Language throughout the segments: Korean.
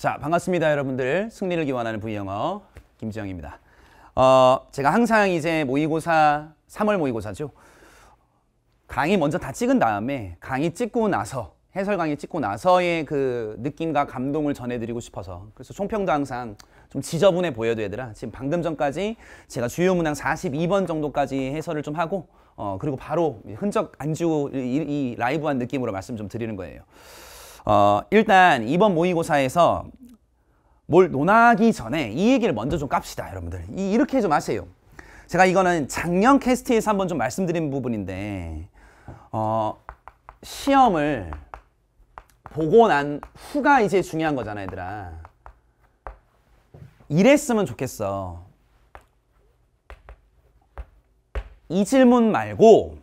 자, 반갑습니다, 여러분들. 승리를 기원하는 V영어 김지영입니다. 어, 제가 항상 이제 모의고사, 3월 모의고사죠. 강의 먼저 다 찍은 다음에 강의 찍고 나서 해설 강의 찍고 나서의 그 느낌과 감동을 전해드리고 싶어서 그래서 총평도 항상 좀 지저분해 보여도 얘들아 지금 방금 전까지 제가 주요 문항 42번 정도까지 해설을 좀 하고 어 그리고 바로 흔적 안 지우고 이, 이 라이브한 느낌으로 말씀 좀 드리는 거예요. 어, 일단 이번 모의고사에서 뭘 논하기 전에 이 얘기를 먼저 좀 깝시다 여러분들 이, 이렇게 좀 하세요 제가 이거는 작년 캐스트에서 한번 좀 말씀드린 부분인데 어, 시험을 보고 난 후가 이제 중요한 거잖아 얘들아 이랬으면 좋겠어 이 질문 말고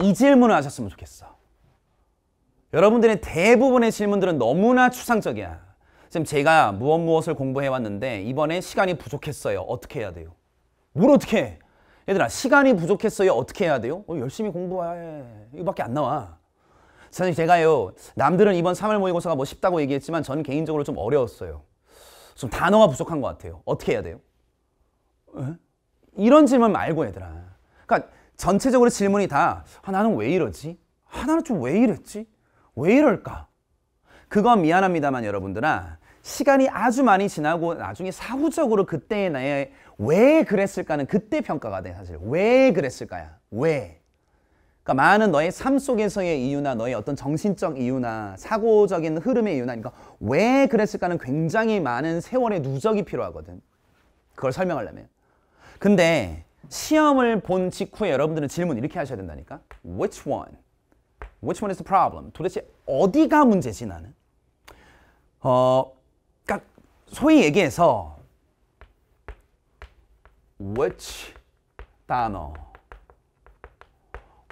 이 질문을 하셨으면 좋겠어. 여러분들의 대부분의 질문들은 너무나 추상적이야. 지금 제가 무엇 무엇을 공부해 왔는데 이번에 시간이 부족했어요. 어떻게 해야 돼요? 뭘 어떻게 해? 얘들아 시간이 부족했어요. 어떻게 해야 돼요? 어, 열심히 공부해. 이거밖에 안 나와. 사실 제가요 남들은 이번 3월 모의고사가 뭐 쉽다고 얘기했지만 저는 개인적으로 좀 어려웠어요. 좀 단어가 부족한 것 같아요. 어떻게 해야 돼요? 에? 이런 질문 말고 얘들아. 그러니까 전체적으로 질문이 다 아, 나는 왜 이러지? 아, 나는 좀 왜 이랬지? 왜 이럴까? 그건 미안합니다만 여러분들아 시간이 아주 많이 지나고 나중에 사후적으로 그때의 나의 왜 그랬을까는 그때 평가가 돼 사실 왜 그랬을까야 왜 그러니까 많은 너의 삶 속에서의 이유나 너의 어떤 정신적 이유나 사고적인 흐름의 이유나 그러니까 왜 그랬을까는 굉장히 많은 세월의 누적이 필요하거든 그걸 설명하려면 근데 시험을 본 직후에 여러분들은 질문 이렇게 하셔야 된다니까. Which one? Which one is the problem? 도대체 어디가 문제지 나는? 어, 그러니까 소위 얘기해서 which 단어,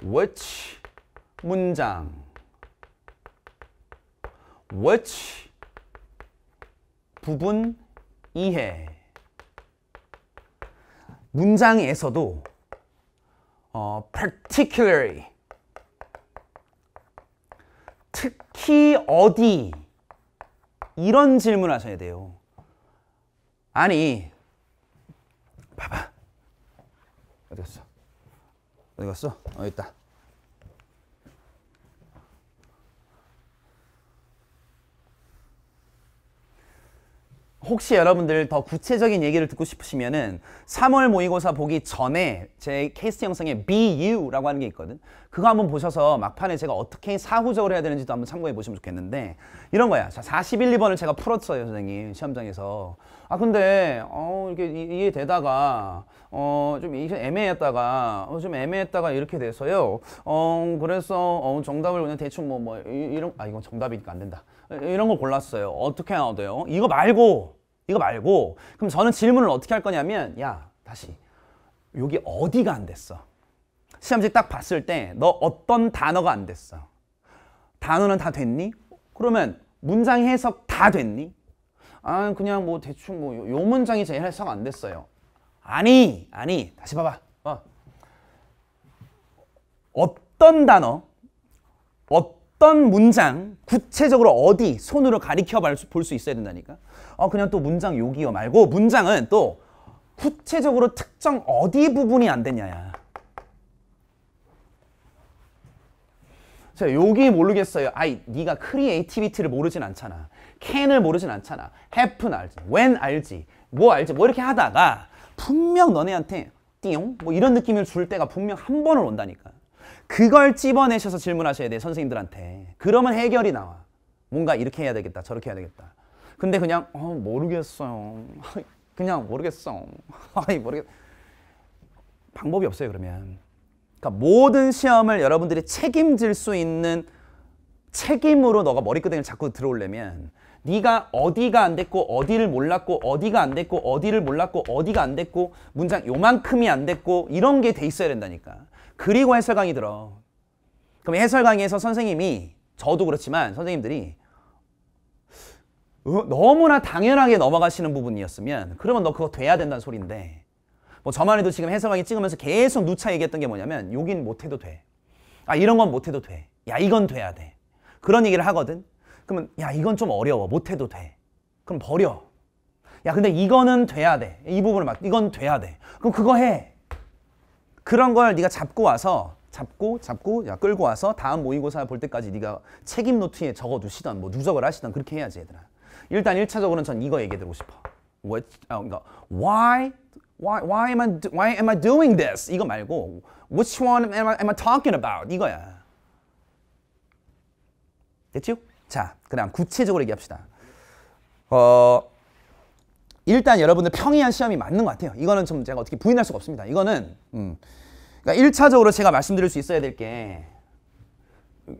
which 문장, which 부분 이해 문장에서도 어, particularly 특히 어디 이런 질문 하셔야 돼요. 아니 봐봐 어디 갔어? 어디 갔어? 어 있다. 혹시 여러분들 더 구체적인 얘기를 듣고 싶으시면은 3월 모의고사 보기 전에 제 케이스 영상에 BU라고 하는 게 있거든. 그거 한번 보셔서 막판에 제가 어떻게 사후적으로 해야 되는지도 한번 참고해 보시면 좋겠는데 이런 거야. 자, 41, 2번을 제가 풀었어요, 선생님. 시험장에서. 아, 근데 어, 이렇게 이해되다가 어, 좀 애매했다가 어, 좀 애매했다가 이렇게 돼서요. 어, 그래서 어, 정답을 그냥 대충 뭐뭐 뭐, 뭐 이런 아, 이건 정답이니까 안 된다. 이런 걸 골랐어요. 어떻게 해야 돼요? 이거 말고 이거 말고 그럼 저는 질문을 어떻게 할 거냐면 야 다시 여기 어디가 안 됐어? 시험지 딱 봤을 때 너 어떤 단어가 안 됐어? 단어는 다 됐니? 그러면 문장 해석 다 됐니? 아 그냥 뭐 대충 뭐 요 문장이 제일 해석 안 됐어요. 아니 아니 다시 봐봐. 어. 어떤 단어, 어떤 문장, 구체적으로 어디 손으로 가리켜 볼 수 있어야 된다니까. 어, 그냥 또 문장 여기요 말고 문장은 또 구체적으로 특정 어디 부분이 안되냐야 자, 여기 모르겠어요. 아이, 네가 크리에이티비티를 모르진 않잖아. 캔을 모르진 않잖아. 해픈 알지. 웬 알지. 뭐 알지. 뭐 이렇게 하다가 분명 너네한테 띠용 뭐 이런 느낌을 줄 때가 분명 한번을 온다니까. 그걸 집어내셔서 질문하셔야 돼 선생님들한테. 그러면 해결이 나와. 뭔가 이렇게 해야 되겠다. 저렇게 해야 되겠다. 근데 그냥 어, 모르겠어요. 그냥 모르겠어. 아이 모르겠. 방법이 없어요 그러면. 그러니까 모든 시험을 여러분들이 책임질 수 있는 책임으로 너가 머리끄댕이 자꾸 들어올려면 네가 어디가 안 됐고 어디를 몰랐고 어디가 안 됐고 어디를 몰랐고 어디가 안 됐고 문장 요만큼이 안 됐고 이런 게 돼 있어야 된다니까. 그리고 해설 강의 들어. 그럼 해설 강의에서 선생님이 저도 그렇지만 선생님들이 너무나 당연하게 넘어가시는 부분이었으면 그러면 너 그거 돼야 된다는 소리인데뭐 저만 해도 지금 해석하기 찍으면서 계속 누차 얘기했던 게 뭐냐면 여긴 못해도 돼. 아 이런 건 못해도 돼. 야 이건 돼야 돼. 그런 얘기를 하거든. 그러면 야 이건 좀 어려워. 못해도 돼. 그럼 버려. 야 근데 이거는 돼야 돼. 이 부분을 막 이건 돼야 돼. 그럼 그거 해. 그런 걸 네가 잡고 와서 잡고 잡고 야 끌고 와서 다음 모의고사 볼 때까지 네가 책임 노트에 적어두시던 뭐 누적을 하시던 그렇게 해야지 얘들아. 일단 1차적으로는 전 이거 얘기해 드리고 싶어. What, 아, 그러니까 why, why, why am I, why am I doing this? 이거 말고 which one am I, am I talking about? 이거야. 됐죠? 자, 그다음 구체적으로 얘기합시다. 어, 일단 여러분들 평이한 시험이 맞는 것 같아요. 이거는 좀 제가 어떻게 부인할 수가 없습니다. 이거는 음, 그러니까 1차적으로 제가 말씀드릴 수 있어야 될게좀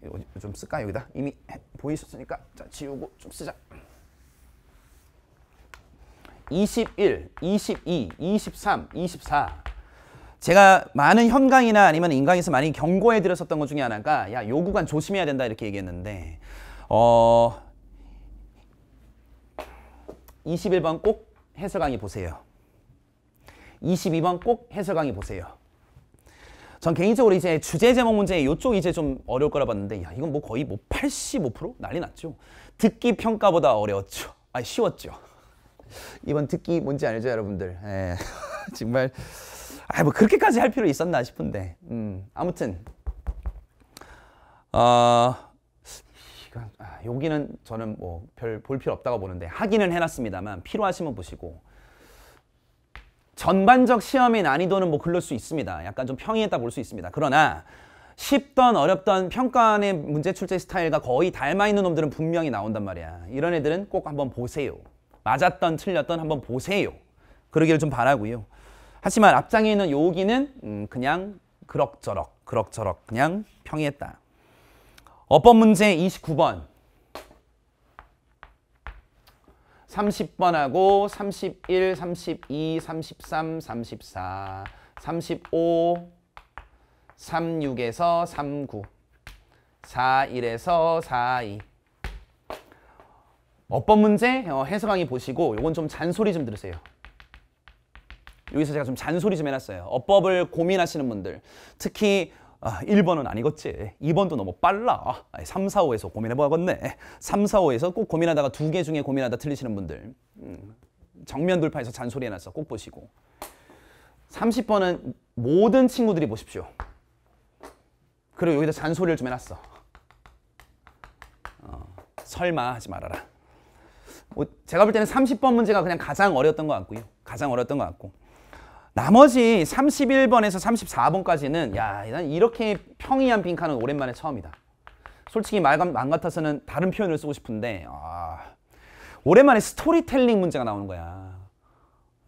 어, 쓸까 여기다 이미 보이셨으니까 자 지우고 좀 쓰자. 21, 22, 23, 24 제가 많은 현강이나 아니면 인강에서 많이 경고해 드렸었던 것 중에 하나가 야요 구간 조심해야 된다 이렇게 얘기했는데 어 21번 꼭 해설 강의 보세요. 22번 꼭 해설 강의 보세요. 전 개인적으로 이제 주제 제목 문제 이쪽 이제 좀 어려울 거라 봤는데 야 이건 뭐 거의 뭐 85% 난리 났죠. 듣기 평가보다 어려웠죠. 아 쉬웠죠. 이번 듣기 뭔지 알죠, 여러분들? 예. 정말 아, 뭐 그렇게까지 할 필요 있었나 싶은데. 음, 아무튼 어, 여기는 저는 뭐 별 볼 필요 없다고 보는데 하기는 해놨습니다만 필요하시면 보시고 전반적 시험의 난이도는 뭐그럴수 있습니다. 약간 좀 평이했다 볼 수 있습니다. 그러나 쉽던 어렵던 평가안의 문제 출제 스타일과 거의 닮아있는 놈들은 분명히 나온단 말이야. 이런 애들은 꼭 한번 보세요. 맞았던 틀렸던 한번 보세요. 그러기를 좀 바라고요. 하지만 앞장에 있는 요기는 음, 그냥 그럭저럭 그럭저럭 그냥 평이했다. 어법 문제 29번 30번하고 31, 32, 33, 34, 35, 36에서 39, 41에서 42 어법 문제 어, 해석 강의 보시고 요건 좀 잔소리 좀 들으세요. 여기서 제가 좀 잔소리 좀 해놨어요. 어법을 고민하시는 분들 특히 아, 1번은 아니겠지. 2번도 너무 빨라. 3, 4, 5에서 고민해봐야겠네. 3, 4, 5에서 꼭 고민하다가 두 개 중에 고민하다 틀리시는 분들. 음, 정면 돌파해서 잔소리 해놨어. 꼭 보시고. 30번은 모든 친구들이 보십시오. 그리고 여기다 잔소리를 좀 해놨어. 어, 설마 하지 말아라. 뭐 제가 볼 때는 30번 문제가 그냥 가장 어려웠던 것 같고요. 가장 어려웠던 것 같고. 나머지 31번에서 34번까지는 야, 난 이렇게 평이한 빈칸은 오랜만에 처음이다. 솔직히 말감 안 같아서는 다른 표현을 쓰고 싶은데 아, 오랜만에 스토리텔링 문제가 나오는 거야.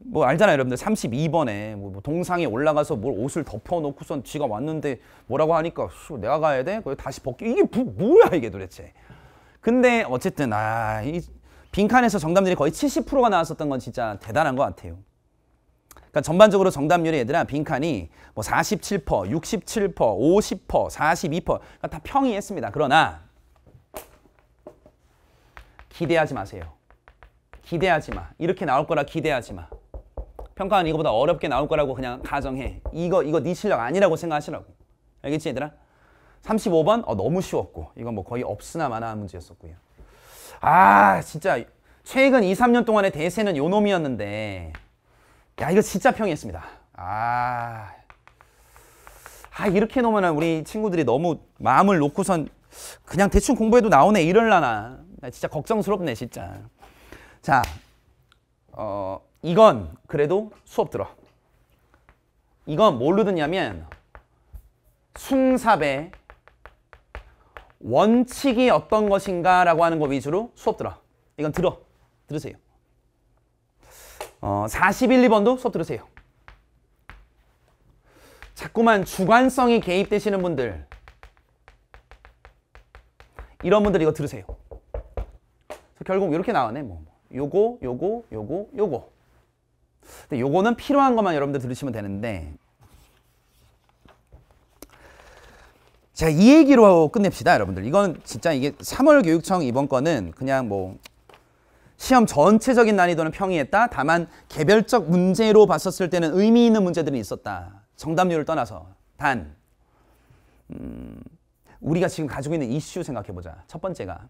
뭐 알잖아요 여러분들 32번에 뭐, 뭐 동상에 올라가서 뭘 옷을 덮어놓고선 쥐가 왔는데 뭐라고 하니까 내가 가야 돼? 그래 다시 벗기 이게 뭐, 야 이게 도대체 근데 어쨌든 아 이, 빈칸에서 정답률이 거의 70%가 나왔었던 건 진짜 대단한 것 같아요. 그러니까 전반적으로 정답률이 얘들아 빈칸이 뭐 47%, 67%, 50%, 42% 그러니까 다 평이했습니다. 그러나 기대하지 마세요. 기대하지 마. 이렇게 나올 거라 기대하지 마. 평가는 이거보다 어렵게 나올 거라고 그냥 가정해. 이거 이거 네 실력 아니라고 생각하시라고. 알겠지 얘들아? 35번 어, 너무 쉬웠고 이건 뭐 거의 없으나 마나한 문제였었고요. 아 진짜 최근 2, 3년 동안의 대세는 요놈이었는데 야 이거 진짜 평이했습니다 아, 아 이렇게 놓으면 우리 친구들이 너무 마음을 놓고선 그냥 대충 공부해도 나오네 이럴라나 진짜 걱정스럽네 진짜 자 어, 이건 그래도 수업 들어 이건 뭘로 듣냐면 숭삽의 원칙이 어떤 것인가 라고 하는 거 위주로 수업 들어 이건 들어 들으세요 어, 41, 2번도 수업 들으세요 자꾸만 주관성이 개입되시는 분들 이런 분들 이거 들으세요 결국 이렇게 나오네 뭐 요거 요거 요거 요거 근데 요거는 필요한 것만 여러분들 들으시면 되는데 제가 이 얘기로 끝냅시다 여러분들 이건 진짜 이게 3월 교육청 이번 거는 그냥 뭐 시험 전체적인 난이도는 평이했다 다만 개별적 문제로 봤었을 때는 의미 있는 문제들이 있었다 정답률을 떠나서 단 음, 우리가 지금 가지고 있는 이슈 생각해보자 첫 번째가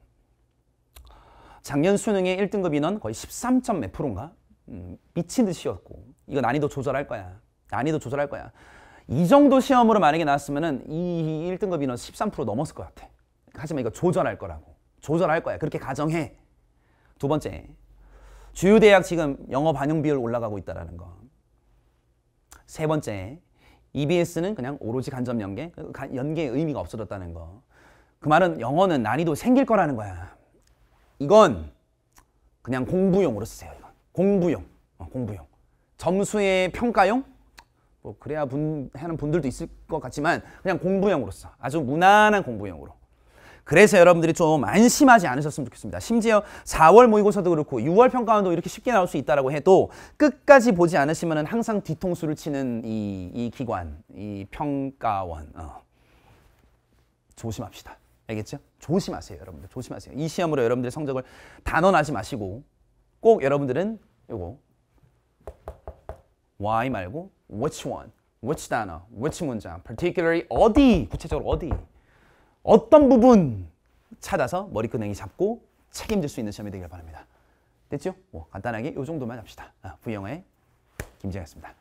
작년 수능의 1등급 인원 거의 13점 몇 프로인가? 음, 미친 듯이였고 이거 난이도 조절할 거야 난이도 조절할 거야 이 정도 시험으로 만약에 나왔으면은 이 1등급 인원 13% 넘었을 것 같아. 하지만 이거 조절할 거라고. 조절할 거야. 그렇게 가정해. 두 번째. 주요 대학 지금 영어 반영 비율 올라가고 있다라는 거. 세 번째. EBS는 그냥 오로지 간접 연계, 연계의 의미가 없어졌다는 거. 그 말은 영어는 난이도 생길 거라는 거야. 이건 그냥 공부용으로 쓰세요. 이건. 공부용. 어, 공부용. 점수의 평가용? 뭐 그래야 분, 하는 분들도 있을 것 같지만 그냥 공부형으로서 아주 무난한 공부형으로 그래서 여러분들이 좀 안심하지 않으셨으면 좋겠습니다. 심지어 4월 모의고사도 그렇고 6월 평가원도 이렇게 쉽게 나올 수 있다라고 해도 끝까지 보지 않으시면 항상 뒤통수를 치는 이, 이 기관, 이 평가원 어. 조심합시다. 알겠죠? 조심하세요, 여러분들. 조심하세요. 이 시험으로 여러분들의 성적을 단언하지 마시고 꼭 여러분들은 요거 Y 말고 which one, which 단어, which 문장, particularly 어디, 구체적으로 어디, 어떤 부분 찾아서 머리끄댕이 잡고 책임질 수 있는 시험이 되길 바랍니다. 됐죠? 뭐 간단하게 이 정도만 합시다. 아, V영화의 김재였습니다.